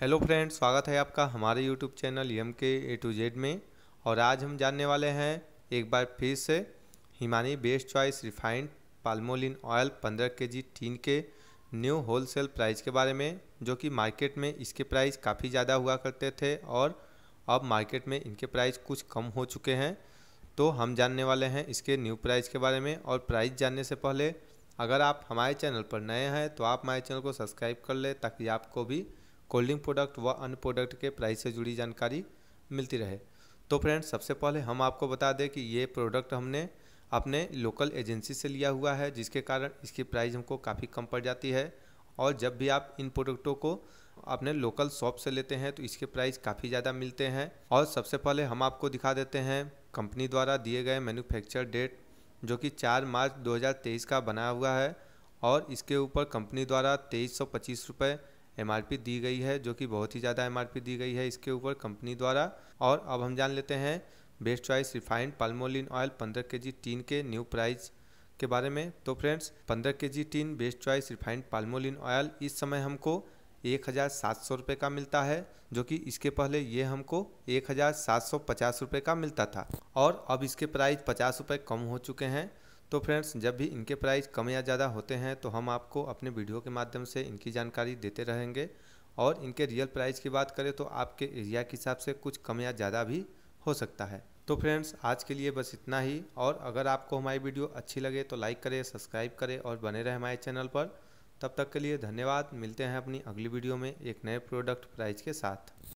hello friends स्वागत है आपका हमारे यूट्यूब चैनल एम के ए टू जेड में और आज हम जानने वाले हैं एक बार फिर से Himani best choice refined palmolein oil 15 K G tin के न्यू होलसेल प्राइस के बारे में जो कि मार्केट में इसके प्राइस काफ़ी ज़्यादा हुआ करते थे और अब मार्केट में इनके प्राइस कुछ कम हो चुके हैं तो हम जानने वाले हैं इसके न्यू प्राइस के बारे में और प्राइस जानने से पहले अगर आप हमारे चैनल पर नए हैं तो आप हमारे चैनल को सब्सक्राइब कर लें ताकि आपको भी कोल्डिंग प्रोडक्ट व अन्य प्रोडक्ट के प्राइस से जुड़ी जानकारी मिलती रहे तो फ्रेंड्स सबसे पहले हम आपको बता दें कि ये प्रोडक्ट हमने अपने लोकल एजेंसी से लिया हुआ है जिसके कारण इसकी प्राइस हमको काफ़ी कम पड़ जाती है और जब भी आप इन प्रोडक्टों को अपने लोकल शॉप से लेते हैं तो इसके प्राइस काफ़ी ज़्यादा मिलते हैं और सबसे पहले हम आपको दिखा देते हैं कंपनी द्वारा दिए गए मैन्युफैक्चर डेट जो कि 4 मार्च 2023 का बनाया हुआ है और इसके ऊपर कंपनी द्वारा तेईस सौ एम दी गई है जो कि बहुत ही ज़्यादा एम दी गई है इसके ऊपर कंपनी द्वारा और अब हम जान लेते हैं best choice refined palmolein oil पंद्रह के जी टीन के न्यू प्राइस के बारे में तो फ्रेंड्स पंद्रह K G tin best choice refined palmolein oil इस समय हमको एक हज़ार सात सौ रुपये का मिलता है जो कि इसके पहले ये हमको एक हज़ार सात सौ पचास रुपये का मिलता था और अब इसके प्राइस पचास रुपये कम हो चुके हैं तो फ्रेंड्स जब भी इनके प्राइस कम या ज़्यादा होते हैं तो हम आपको अपने वीडियो के माध्यम से इनकी जानकारी देते रहेंगे और इनके रियल प्राइस की बात करें तो आपके एरिया के हिसाब से कुछ कम या ज़्यादा भी हो सकता है तो फ्रेंड्स आज के लिए बस इतना ही और अगर आपको हमारी वीडियो अच्छी लगे तो लाइक करें सब्सक्राइब करें और बने रहें हमारे चैनल पर तब तक के लिए धन्यवाद मिलते हैं अपनी अगली वीडियो में एक नए प्रोडक्ट प्राइस के साथ